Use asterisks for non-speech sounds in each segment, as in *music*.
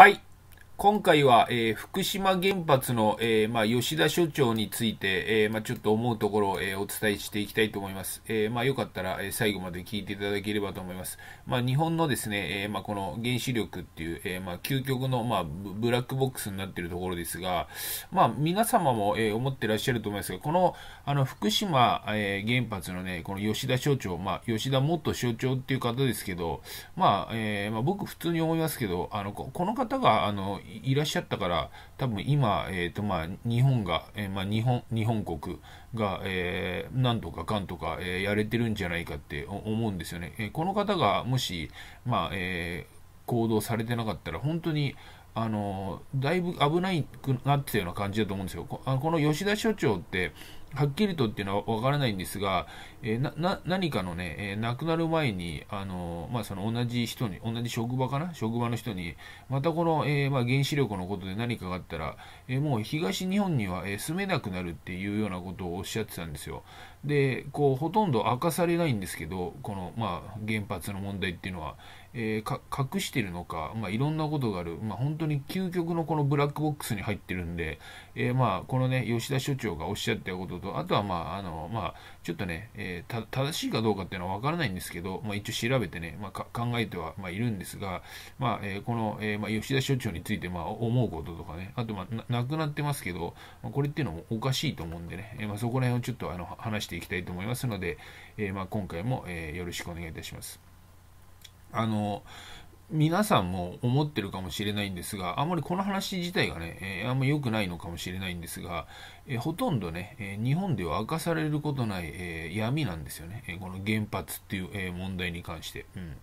はい。今回は、えー、福島原発の、えー、まあ、吉田所長について、えー、まあ、ちょっと思うところを、えお伝えしていきたいと思います。えまあ、よかったら、え最後まで聞いていただければと思います。ま日本のですね、えまこの原子力っていう、えま究極の、まブラックボックスになっているところですが、ま皆様も、え思ってらっしゃると思いますが、このあの福島、え原発のね、この吉田所長、ま吉田元所長っていう方ですけど、まえま僕普通に思いますけど、あのこの方があのいらっしゃったから、多分今、えっ、ー、と、まあ、日本が、えー、まあ、日本、日本国が、えー、なんとかかんとか、えー、やれてるんじゃないかって思うんですよね。えー、この方が、もし、まあ、えー、行動されてなかったら、本当に、あの、だいぶ危ないくなってたような感じだと思うんですよ。この吉田所長って、はっきりとっていうのは分からないんですが、えー、な何かのね、えー、亡くなる前に、あのー、まあ、その同じ人に、同じ職場かな、職場の人に、またこの、えー、まあ、原子力のことで何かがあったら、えもう東日本には、え住めなくなるっていうようなことをおっしゃってたんですよ。でこうほとんど明かされないんですけど、この、まあ、原発の問題っていうのは、えー、隠しているのか、まあ、いろんなことがある、まあ、本当に究極のこのブラックボックスに入ってるんで、えー、まあこのね、吉田所長がおっしゃったことと、あとは、まああのまあ、ちょっとね、えー、正しいかどうかっていうのは分からないんですけど、まあ、一応調べてね、まあ、考えては、まあ、いるんですが、まあえー、この、えーまあ、吉田所長について、まあ、思うこととかね、あと、まあ、亡くなってますけど、まあ、これっていうのもおかしいと思うんでね、えーまあ、そこら辺をちょっとあの話してしていきたいと思いますので、えー、まあ、今回も、えよろしくお願いいたします。あの皆さんも思ってるかもしれないんですが、あんまりこの話自体がね、えー、あんま良くないのかもしれないんですが、えー、ほとんどね、えー、日本では明かされることない、え闇なんですよね、えこの原発っていう、え問題に関して。うん、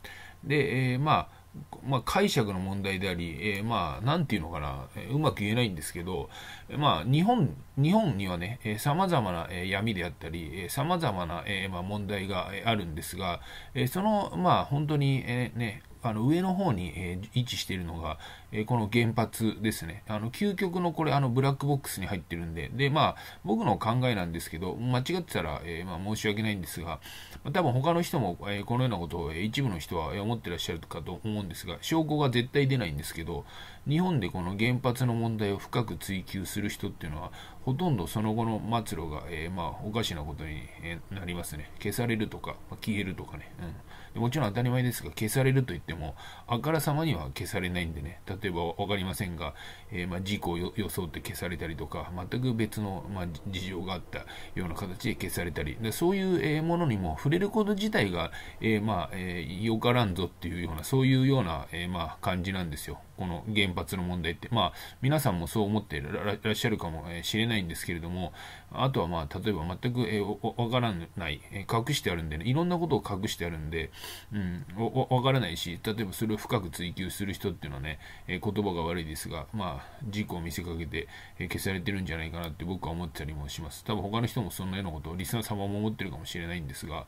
で、えまあ、まあ、解釈の問題であり、えー、まあ、なんていうのかな、えー、うまく言えないんですけど、まあ、日本、日本にはね、えー、様々な、えー、闇であったり、えー、様々な、えー、まあ、問題があるんですが、えー、その、まあ、本当に、えー、ね、あの上の方に、えー、位置しているのが、えー、この原発ですね。あの究極のこれ、あのブラックボックスに入ってるんで、で、まあ、僕の考えなんですけど、間違ってたら、えー、まあ、申し訳ないんですが、多分他の人も、えこのようなことを、え一部の人は思ってらっしゃるかと思うんですが、証拠が絶対出ないんですけど、日本でこの原発の問題を深く追及する人っていうのは、ほとんどその後の末路が、えまあ、おかしなことになりますね。消されるとか、消えるとかね。うんもちろん当たり前ですが、消されると言っても、あからさまには消されないんでね、例えば分かりませんが、えー、まあ、事故を装って消されたりとか、全く別の、まあ、事情があったような形で消されたり、でそういう、えものにも触れること自体が、えー、まあ、えー、よからんぞっていうような、そういうような、えまあ、感じなんですよ。この原発の問題って、まあ、皆さんもそう思っていらっしゃるかもしれないんですけれども、あとは、まあ、例えば全く、えー、わからない、隠してあるんで、ね、いろんなことを隠してあるんで、うん、わからないし、例えばそれを深く追求する人っていうのはね、え言葉が悪いですが、まあ、事故を見せかけて、え消されてるんじゃないかなって僕は思ったりもします。多分他の人もそんなようなことを、リスナー様も思ってるかもしれないんですが、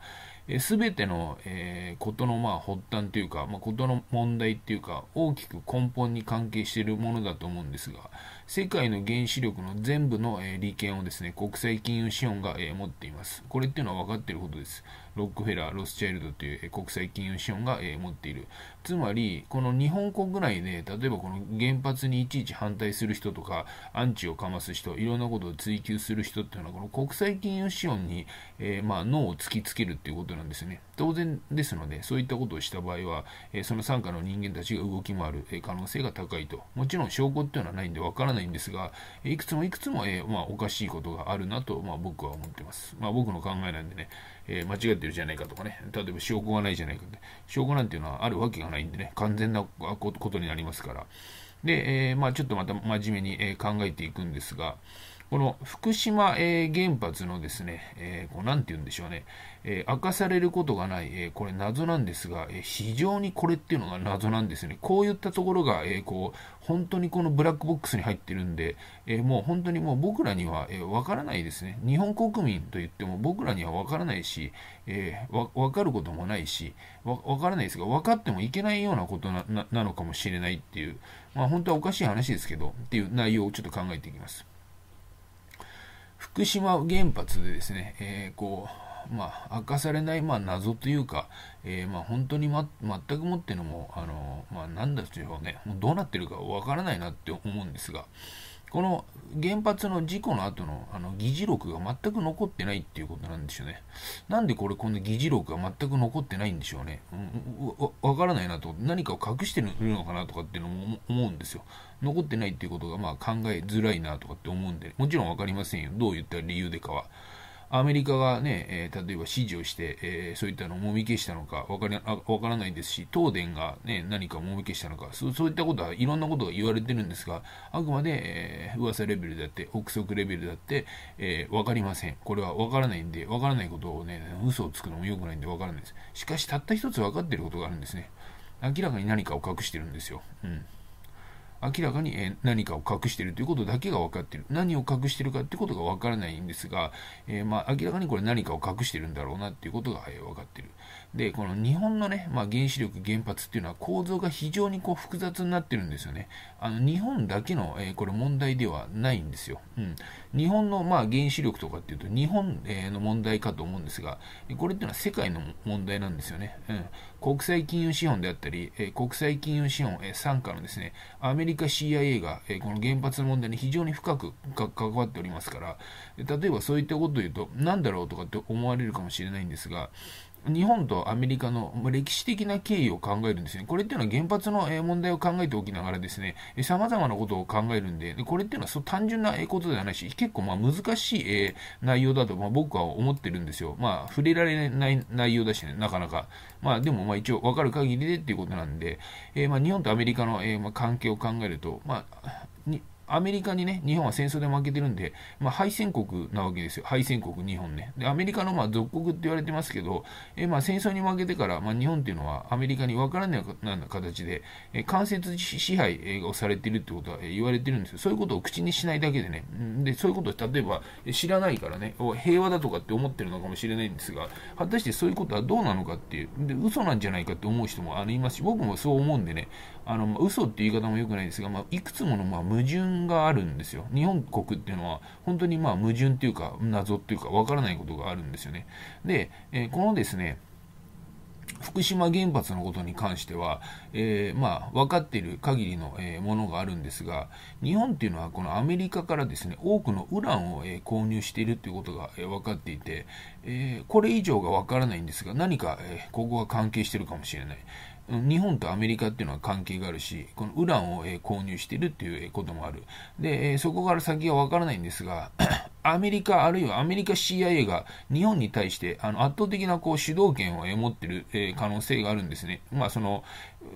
す、え、べ、ての、えー、ことの、まあ、発端というか、まあ、ことの問題というか、大きく根本本に関係しているものだと思うんですが、世界の原子力の全部の、利権をですね、国際金融資本が、持っています。これっていうのは分かっていることです。ロックフェラー、ロスチャイルドという国際金融資本が、持っている。つまり、この日本国内で、例えばこの原発にいちいち反対する人とか、アンチをかます人、いろんなことを追求する人っていうのは、この国際金融資本に、えー、まあ、脳を突きつけるっていうことなんですね。当然ですので、そういったことをした場合は、その傘下の人間たちが動き回る、可能性が高いと。もちろん証拠っていうのはないんでわからないんですが、いくつもいくつも、えまあ、おかしいことがあるなと、まあ、僕は思ってます。まあ、僕の考えなんでね。えー、間違ってるじゃないかとかね、例えば証拠がないじゃないかって、証拠なんていうのはあるわけがないんでね、完全なことになりますから。で、えー、まあ、ちょっとまた真面目に、え考えていくんですが、この福島、え原発のですね、えー、こうなて言うんでしょうね、えー、明かされることがない、えー、これ謎なんですが、えー、非常にこれっていうのが謎なんですね。こういったところが、えこう、本当にこのブラックボックスに入ってるんで、えもう本当にもう僕らにはえー、からないですね。日本国民といっても僕らにはわからないし、えわかることもないし、わからないですが、分かってもいけないようなことななのかもしれないっていう、まあ本当はおかしい話ですけど、っていう内容をちょっと考えていきます。福島原発でですね、えー、こう、まあ、明かされない、まあ、謎というか、えー、まあ、本当に、ま、全くもってのも、あのまあ、なんだでしょうね、もうどうなってるかわからないなって思うんですが、この原発の事故の後のあの議事録が全く残ってないっていうことなんでしょうね。なんでこれ、この議事録が全く残ってないんでしょうね。わからないなと、何かを隠してるのかなとかっていうのも思うんですよ。残ってないっていうことがまあ考えづらいなとかって思うんで、もちろん分かりませんよ。どういった理由でかは。アメリカがね、えー、例えば支持をして、えー、そういったのをもみ消したのか分かりあ分からないですし、東電が、ね、何かもみ消したのかそ、そういったことはいろんなことが言われてるんですが、あくまで、えー、噂レベルであって、憶測レベルであって、えー、分かりません。これは分からないんで、分からないことをね、嘘をつくのも良くないんで分からないです。しかし、たった一つ分かっていることがあるんですね。明らかに何かを隠してるんですよ。うん明らかに、え何かを隠しているということだけが分かっている。何を隠しているかということが分からないんですが、えまあ、明らかにこれ何かを隠しているんだろうなということが、え分かっている。で、この日本のね、まあ、原子力、原発っていうのは構造が非常にこう複雑になってるんですよね。あの日本だけの、えー、これ問題ではないんですよ。うん、日本の、まあ、原子力とかっていうと日本、えー、の問題かと思うんですが、これっていうのは世界の問題なんですよね。うん、国際金融資本であったり、えー、国際金融資本、えー、傘下のですね、アメリカ CIA が、えー、この原発の問題に非常に深く関わっておりますから、例えばそういったことを言うと、なんだろうとかって思われるかもしれないんですが、日本とアメリカの歴史的な経緯を考えるんですね。これっていうのは原発の問題を考えておきながらですね、様々なことを考えるんで、これっていうのはそう単純なことではないし、結構まあ難しい内容だとま僕は思ってるんですよ。まあ触れられない内容だしね、なかなか。まあでもまあ一応わかる限りでっていうことなんで、えー、まあ日本とアメリカのま関係を考えると、まあ、アメリカにね、日本は戦争で負けてるんで、まあ、敗戦国なわけですよ。敗戦国、日本ね。で、アメリカのまあ属国って言われてますけど、えまあ、戦争に負けてから、まあ、日本っていうのはアメリカに分からないような形で、え間接支配をされてるってことは言われてるんですよ。そういうことを口にしないだけでね。で、そういうことを例えば知らないからね、平和だとかって思ってるのかもしれないんですが、果たしてそういうことはどうなのかっていう、で嘘なんじゃないかって思う人もありますし、僕もそう思うんでね、あの、嘘っていう言い方も良くないですが、まあ、いくつものまあ矛盾があるんですよ。日本国っていうのは、本当にまあ矛盾っていうか、謎っていうか、わからないことがあるんですよね。で、えー、このですね、福島原発のことに関しては、えー、まあ、分かっている限りの、えー、ものがあるんですが、日本っていうのはこのアメリカからですね、多くのウランを、えー、購入しているということが、え分かっていて、えこれ以上が分からないんですが、何か、えここが関係してるかもしれない。日本とアメリカっていうのは関係があるし、このウランを、え購入しているっていうこともある。で、えそこから先はわからないんですが、*clears throat* アメリカあるいはアメリカ CIA が日本に対してあの圧倒的なこう主導権を持っている、え可能性があるんですね。まあその、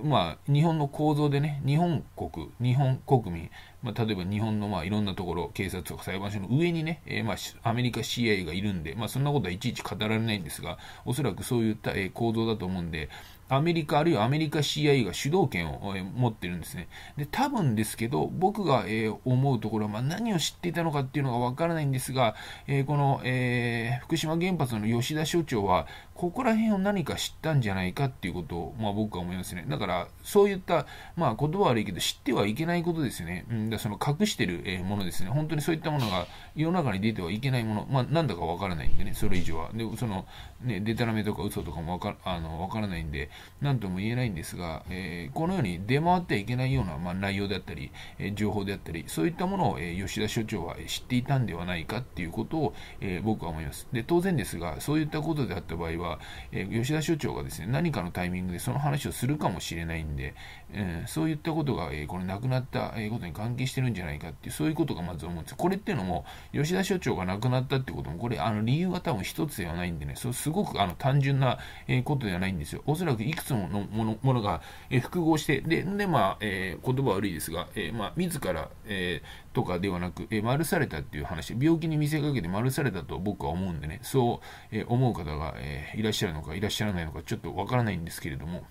まあ日本の構造でね、日本国、日本国民、まあ例えば日本のまあいろんなところ、警察とか裁判所の上にね、えまあアメリカ CIA がいるんで、まあそんなことはいちいち語られないんですが、おそらくそういった、え構造だと思うんで、アメリカ、あるいはアメリカ CIA が主導権を、え持ってるんですね。で、多分ですけど、僕が、えー、思うところは、まあ、何を知っていたのかっていうのがわからないんですが、えー、この、えー、福島原発の吉田所長は、ここら辺を何か知ったんじゃないかっていうことを、まあ、僕は思いますね。だから、そういった、まあ、言葉悪いけど、知ってはいけないことですね。うん、だその隠してる、えものですね。本当にそういったものが世の中に出てはいけないもの、まあ、なんだかわからないんでね、それ以上は。で、その、ね、でたらめとか嘘とかもわかあのわからないんで、何とも言えないんですが、えこのように出回ってはいけないような、まあ、内容であったり、え情報であったり、そういったものを、え吉田所長は知っていたんではないかっていうことを、え僕は思います。で、当然ですが、そういったことであった場合は、え吉田所長がですね、何かのタイミングでその話をするかもしれないんで、えそういったことが、えこの亡くなったことに関係してるんじゃないかっていう、そういうことがまず思うんです。これっていうのも、吉田所長が亡くなったってことも、これ、あの、理由が多分一つではないんでね、そうすごくあの単純なことではないんですよ。おそらくいくつものものものが、え複合して、で、でまあ、えー、言葉悪いですが、えー、まあ、自ら、えー、とかではなく、え丸されたっていう話、病気に見せかけて丸されたと僕は思うんでね、そう、え思う方が、えいらっしゃるのかいらっしゃらないのかちょっとわからないんですけれども、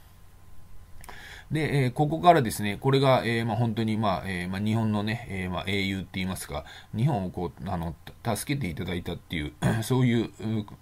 で、えここからですね、これが、えまあ、本当に、まあえまあ、日本のね、えまあ、英雄って言いますか、日本をこうあの助けていただいたっていう、*clears throat* そういう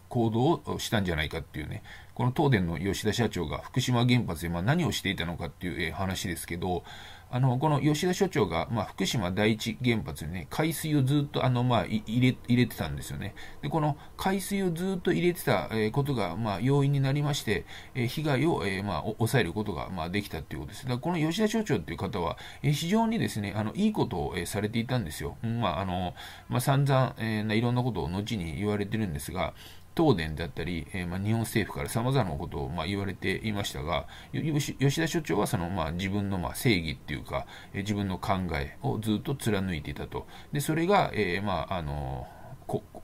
行動をしたんじゃないかっていうね、この東電の吉田社長が福島原発で、まあ、何をしていたのかっていう、え話ですけど、あの、この吉田所長が、まあ、福島第一原発にね、海水をずっと、あの、まあ、入れ、入れてたんですよね。で、この海水をずっと入れてたことが、まあ、要因になりまして、え被害を、えまあ、抑えることが、まあ、できたということです。だこの吉田所長という方は、え非常にですね、あの、いいことを、えされていたんですよ。まあ、あの、まあ、散々、えー、いろんなことを後に言われてるんですが、東電だったり、えー、まあ、日本政府から様々なことをまあ言われていましたが、吉田所長はそのまあ自分のまあ正義っていうか、えー、自分の考えをずっと貫いていたと。で、それが、えー、まあ、あの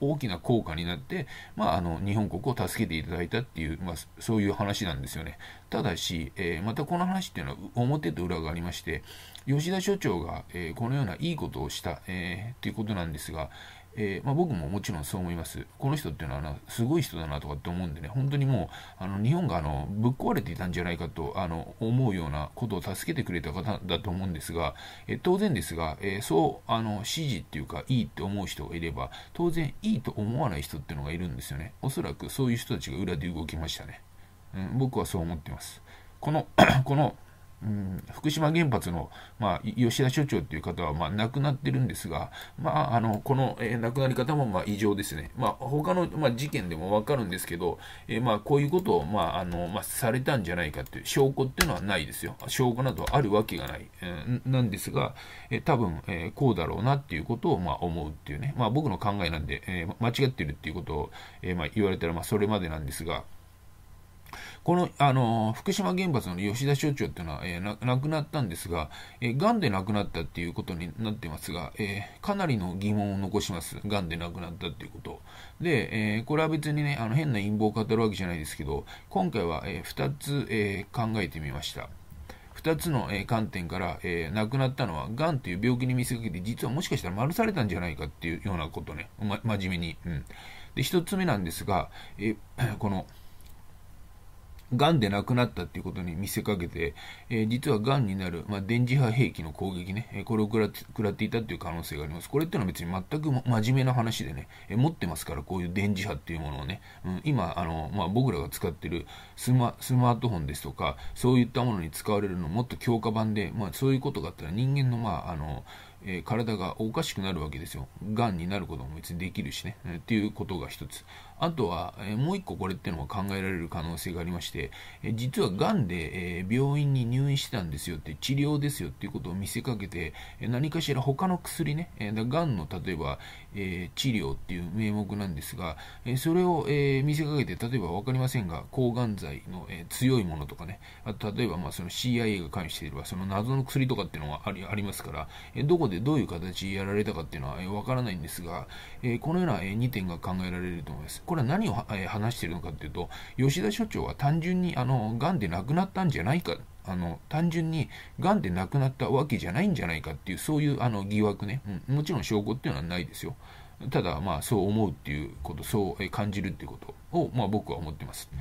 大きな効果になって、まあ、あの日本国を助けていただいたっていう、まあ、そういう話なんですよね。ただし、えー、またこの話っていうのは表と裏がありまして、吉田所長が、えー、このようないいことをした、えー、ということなんですが、えー、まあ、僕ももちろんそう思います。この人っていうのはなすごい人だなとかって思うんでね、本当にもうあの日本があのぶっ壊れていたんじゃないかとあの思うようなことを助けてくれた方だと思うんですが、えー、当然ですが、えー、そうあの支持っていうかいいって思う人がいれば、当然いいと思わない人っていうのがいるんですよね。おそらくそういう人たちが裏で動きましたね。うん、僕はそう思ってます。この *clears throat* このうん、福島原発の、まあ、吉田所長という方は、まあ、亡くなってるんですが、まあ、あのこの、えー、亡くなり方も、まあ、異常ですね、まあ、他の、まあ、事件でも分かるんですけど、えー、まあ、こういうことを、まああのまあ、されたんじゃないかという証拠っていうのはないですよ、証拠などあるわけがない、えー、なんですが、えー、多分、えー、こうだろうなっていうことを、まあ、思うっていうね、まあ、僕の考えなんで、えー、間違ってるっていうことを、えーまあ、言われたら、まあ、それまでなんですが。この、あの、福島原発の吉田所長っていうのは、えー、亡くなったんですが、えー、癌で亡くなったっていうことになってますが、えー、かなりの疑問を残します。癌で亡くなったっていうこと。で、えー、これは別にね、あの、変な陰謀を語るわけじゃないですけど、今回は、えー、2つ、えー、考えてみました。2つの、えー、観点から、えー、亡くなったのは、がんという病気に見せかけて、実はもしかしたら丸されたんじゃないかっていうようなことね、ま、真面目に。うん、で、1つ目なんですが、えー、この、癌で亡くなったっていうことに見せかけて、えー、実は癌になる、まあ、電磁波兵器の攻撃ね、えこれを食らっていたという可能性があります。これってのは別に全く真面目な話でね、えー、持ってますから、こういう電磁波っていうものをね、うん、今、あのまあ、僕らが使ってるスマスマートフォンですとか、そういったものに使われるのもっと強化版で、まあ、そういうことがあったら人間の、まあ、あの、えー、体がおかしくなるわけですよ。がんになることも別にできるしね。えー、っていうことが一つ。あとは、えー、もう一個これってのが考えられる可能性がありまして、え実はがんで、え病院に入院してたんですよって、治療ですよっていうことを見せかけて、え何かしら他の薬ね、えー、がんの例えば、え治療っていう名目なんですが、えそれを、え見せかけて、例えば分かりませんが、抗がん剤の、え強いものとかね、あと例えばまあその CIA が関与していれば、その謎の薬とかっていうのがありますから、えどこでどういう形でやられたかっていうのは、えー、分からないんですが、えー、このような、え2点が考えられると思います。これは何をえー、話しているのかっていうと、吉田所長は単純にあの癌で亡くなったんじゃないか。あの単純に癌で亡くなったわけじゃないんじゃないかっていうそういうあの疑惑ね、うん、もちろん証拠っていうのはないですよただまあそう思うっていうことそう感じるっていうことを、まあ、僕は思ってます。うん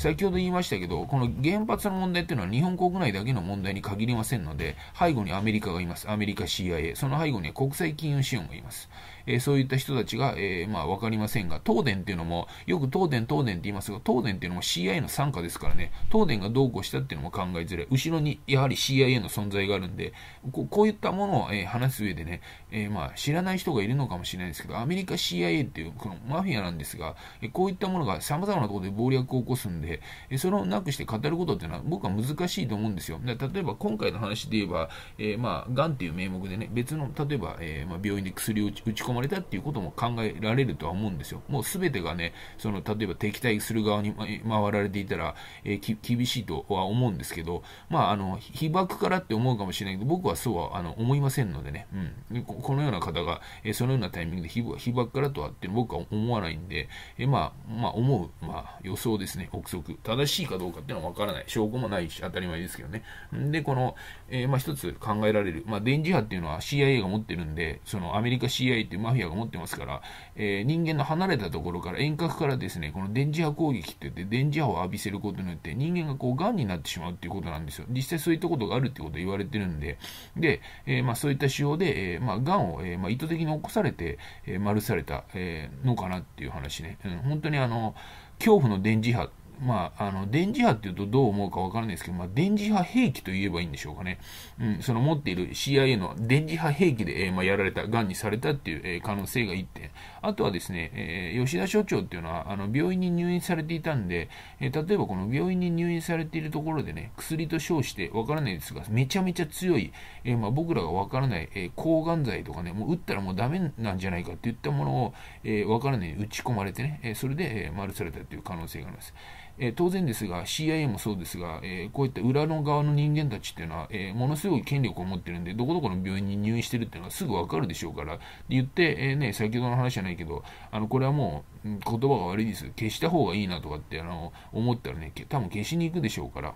先ほど言いましたけど、この原発の問題っていうのは日本国内だけの問題に限りませんので、背後にアメリカがいます。アメリカ CIA。その背後には国際金融資本がいます。えー、そういった人たちが、えー、まあ、わかりませんが、東電っていうのも、よく東電、東電って言いますが、東電っていうのも CIA の傘下ですからね、東電がどうこうしたっていうのも考えづらい。後ろにやはり CIA の存在があるんで、こういったものを、えー、話す上でね、えまあ、知らない人がいるのかもしれないですけど、アメリカ CIA っていうこのマフィアなんですが、えこういったものが様々なところで暴力を起こすんで、えそれをなくして語ることっていうのは僕は難しいと思うんですよ。例えば今回の話で言えば、えまあ、癌っていう名目でね、別の、例えば、えまあ、病院で薬を打ち込込まれたっていうことも考えられるとは思うんですよ。もうすべてがね、その、例えば敵対する側に回られていたら、えー、厳しいとは思うんですけど、まあ、あの、被爆からって思うかもしれないけど、僕はそうは、あの、思いませんのでね、うん。このような方が、えー、そのようなタイミングで被爆からとはって僕は思わないんで、えー、まあ、まあ、思う、まあ、予想ですね、憶測。正しいかどうかっていうのはわからない。証拠もないし、当たり前ですけどね。で、この、えー、まあ、一つ考えられる。まあ、電磁波っていうのは CIA が持ってるんで、その、アメリカ CIA ってマフィアが持ってますから、えー、人間の離れたところから遠隔からですね、この電磁波攻撃って言って電磁波を浴びせることによって人間がこう癌になってしまうっていうことなんですよ。実際そういったことがあるってことを言われてるんで、で、えー、まあそういった手法で、えー、まあ癌を、えー、まあ意図的に起こされて、えー、丸された、えー、のかなっていう話ね。うん、本当にあの、恐怖の電磁波まあ、あの、電磁波っていうとどう思うかわからないですけど、まあ、電磁波兵器と言えばいいんでしょうかね。うん、その持っている CIA の電磁波兵器で、えー、まあ、やられた、癌にされたっていう、えー、可能性が一点。あとはですね、えー、吉田所長っていうのは、あの、病院に入院されていたんで、えー、例えばこの病院に入院されているところでね、薬と称してわからないですが、めちゃめちゃ強い、えー、まあ、僕らがわからない、えー、抗がん剤とかね、もう打ったらもうダメなんじゃないかっていったものを、えー、わからないに打ち込まれてね、えー、それで、えー、丸されたという可能性があります。え当然ですが、CIA もそうですが、えこういった裏の側の人間たちっていうのは、えものすごい権力を持ってるんで、どこどこの病院に入院してるっていうのはすぐわかるでしょうから、言って、えね、先ほどの話じゃないけど、あのこれはもう言葉が悪いです、消した方がいいなとかってあの思ったらね、多分消しに行くでしょうから。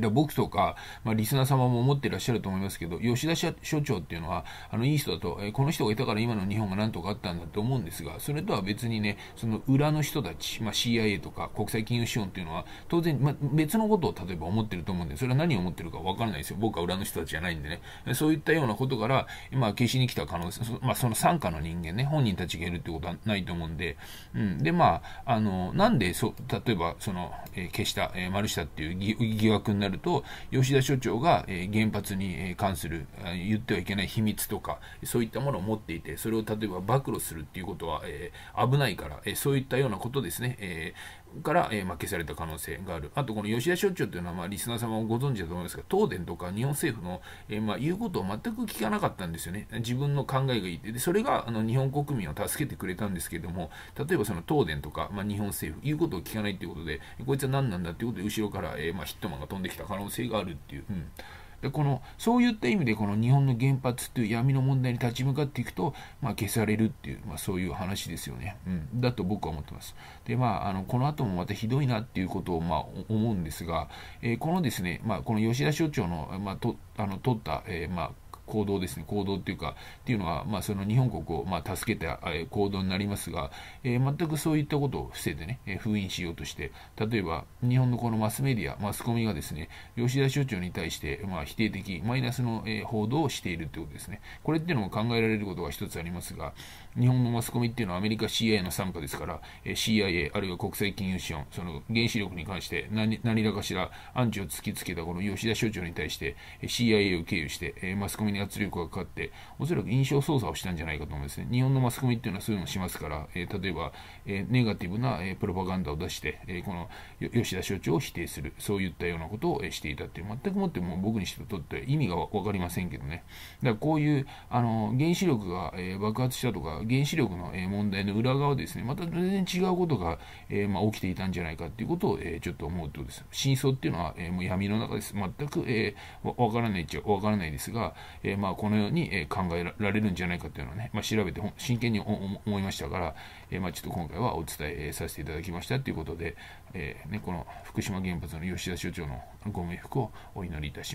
ら僕とか、まあ、リスナー様も思ってらっしゃると思いますけど、吉田所長っていうのは、あの、いい人だと、えこの人がいたから今の日本が何とかあったんだと思うんですが、それとは別にね、その裏の人たち、まあ、CIA とか国際金融資本っていうのは、当然、まあ、別のことを例えば思ってると思うんで、それは何を思ってるかわからないですよ。僕は裏の人たちじゃないんでね。そういったようなことから、まあ、消しに来た可能性、まあ、その傘下の人間ね、本人たちがいるってことはないと思うんで、うん。で、まあ、あの、なんで、そ例えば、その、えー、消した、えー、丸下っていう疑惑になるると、吉田所長が、え原発に関する言ってはいけない秘密とか、そういったものを持っていて、それを例えば暴露するっていうことは、え危ないから、えそういったようなことですね、えから、えー、まあ、消された可能性がある。あと、この吉田所長というのは、まあ、リスナー様もご存知だと思いますが、東電とか日本政府の、えー、まあ、言うことを全く聞かなかったんですよね。自分の考えがいいって。で、それがあの日本国民を助けてくれたんですけれども、例えばその東電とか、まあ、日本政府、言うことを聞かないということで、こいつは何なんだということで、後ろから、えー、まあ、ヒットマンが飛んできた可能性があるっていう。うんでこのそういった意味でこの日本の原発という闇の問題に立ち向かっていくと、まあ、消されるっていう、まあ、そういう話ですよね、うん、だと僕は思ってます。で、まあ、あのこの後もまたひどいなっていうことを、まあ、思うんですが、えー、このですね、まあ、この吉田所長の、まあ、とあの取った、えー、まあ行動ですね、行動っていうか、っていうのは、まあ、その日本国を、まあ、助けた行動になりますが、えー、全くそういったことを防いでね、えー、封印しようとして、例えば、日本のこのマスメディア、マスコミがですね、吉田所長に対して、まあ、否定的、マイナスの、えー、報道をしているということですね。これっていうのも考えられることが一つありますが、日本のマスコミっていうのはアメリカ CIA の傘下ですから、えー、CIA、あるいは国際金融資本、その原子力に関して何何らかしらアンチを突きつけたこの吉田所長に対して、えー、CIA を経由して、えー、マスコミに圧力がかかって、おそらく印象操作をしたんじゃないかと思いますね。日本のマスコミっていうのはそういうのをしますから、えー、例えば、えネガティブな、えプロパガンダを出して、えこの吉田所長を否定する、そういったようなことを、えしていたっていう、全くもってもう僕にしてとって意味が分かりませんけどね。だからこういうあの原子力が、え爆発したとか、原子力の、え問題の裏側ですね、また全然違うことが、えまあ、起きていたんじゃないかっていうことを、えちょっと思うとです。真相っていうのは、えもう闇の中です。全く、えー、わからないっちゃ分からないですが、ええー、まあ、このように、考えられるんじゃないかというのをね、まあ、調べて真剣に思いましたから、えー、まあ、ちょっと今回はお伝えさせていただきましたということで、えー、ね、この福島原発の吉田所長のご冥福をお祈りいたします。